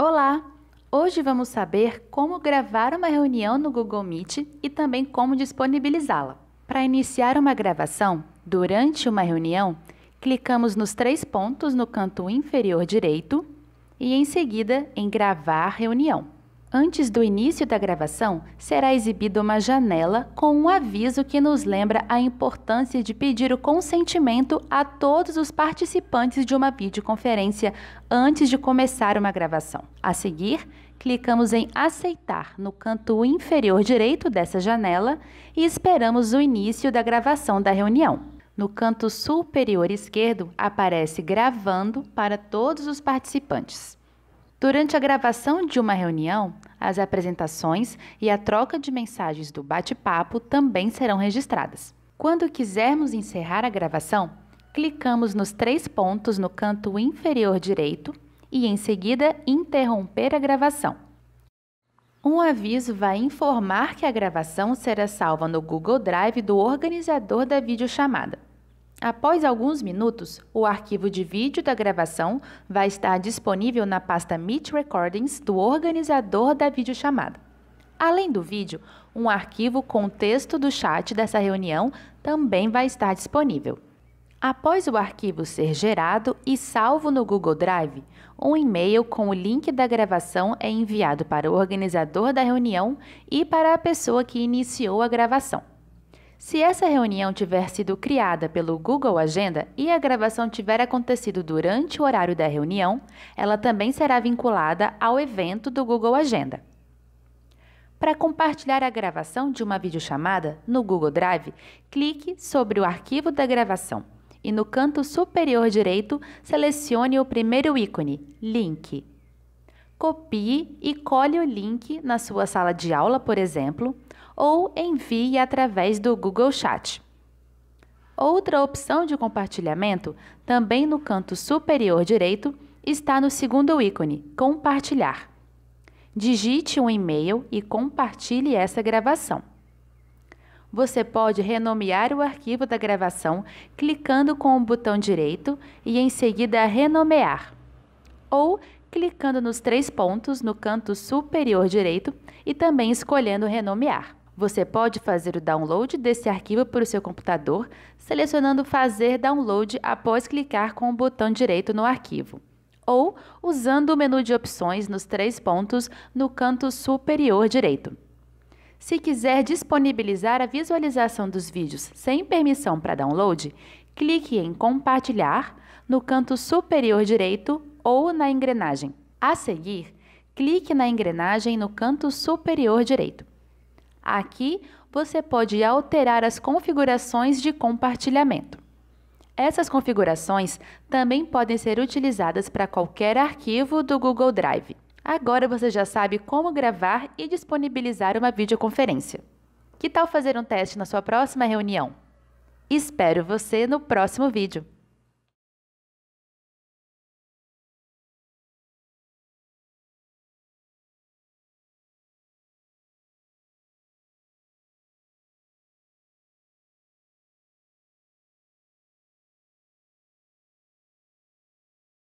Olá! Hoje vamos saber como gravar uma reunião no Google Meet e também como disponibilizá-la. Para iniciar uma gravação, durante uma reunião, clicamos nos três pontos no canto inferior direito e em seguida em Gravar Reunião. Antes do início da gravação, será exibida uma janela com um aviso que nos lembra a importância de pedir o consentimento a todos os participantes de uma videoconferência antes de começar uma gravação. A seguir, clicamos em Aceitar no canto inferior direito dessa janela e esperamos o início da gravação da reunião. No canto superior esquerdo aparece Gravando para todos os participantes. Durante a gravação de uma reunião, as apresentações e a troca de mensagens do bate-papo também serão registradas. Quando quisermos encerrar a gravação, clicamos nos três pontos no canto inferior direito e, em seguida, interromper a gravação. Um aviso vai informar que a gravação será salva no Google Drive do organizador da videochamada. Após alguns minutos, o arquivo de vídeo da gravação vai estar disponível na pasta Meet Recordings do organizador da videochamada. Além do vídeo, um arquivo com texto do chat dessa reunião também vai estar disponível. Após o arquivo ser gerado e salvo no Google Drive, um e-mail com o link da gravação é enviado para o organizador da reunião e para a pessoa que iniciou a gravação. Se essa reunião tiver sido criada pelo Google Agenda e a gravação tiver acontecido durante o horário da reunião, ela também será vinculada ao evento do Google Agenda. Para compartilhar a gravação de uma videochamada no Google Drive, clique sobre o arquivo da gravação e no canto superior direito selecione o primeiro ícone, Link. Copie e cole o link na sua sala de aula, por exemplo ou envie através do Google Chat. Outra opção de compartilhamento, também no canto superior direito, está no segundo ícone, Compartilhar. Digite um e-mail e compartilhe essa gravação. Você pode renomear o arquivo da gravação clicando com o botão direito e em seguida renomear. Ou clicando nos três pontos no canto superior direito e também escolhendo renomear. Você pode fazer o download desse arquivo para o seu computador selecionando Fazer Download após clicar com o botão direito no arquivo, ou usando o menu de opções nos três pontos no canto superior direito. Se quiser disponibilizar a visualização dos vídeos sem permissão para download, clique em Compartilhar no canto superior direito ou na engrenagem. A seguir, clique na engrenagem no canto superior direito. Aqui você pode alterar as configurações de compartilhamento. Essas configurações também podem ser utilizadas para qualquer arquivo do Google Drive. Agora você já sabe como gravar e disponibilizar uma videoconferência. Que tal fazer um teste na sua próxima reunião? Espero você no próximo vídeo!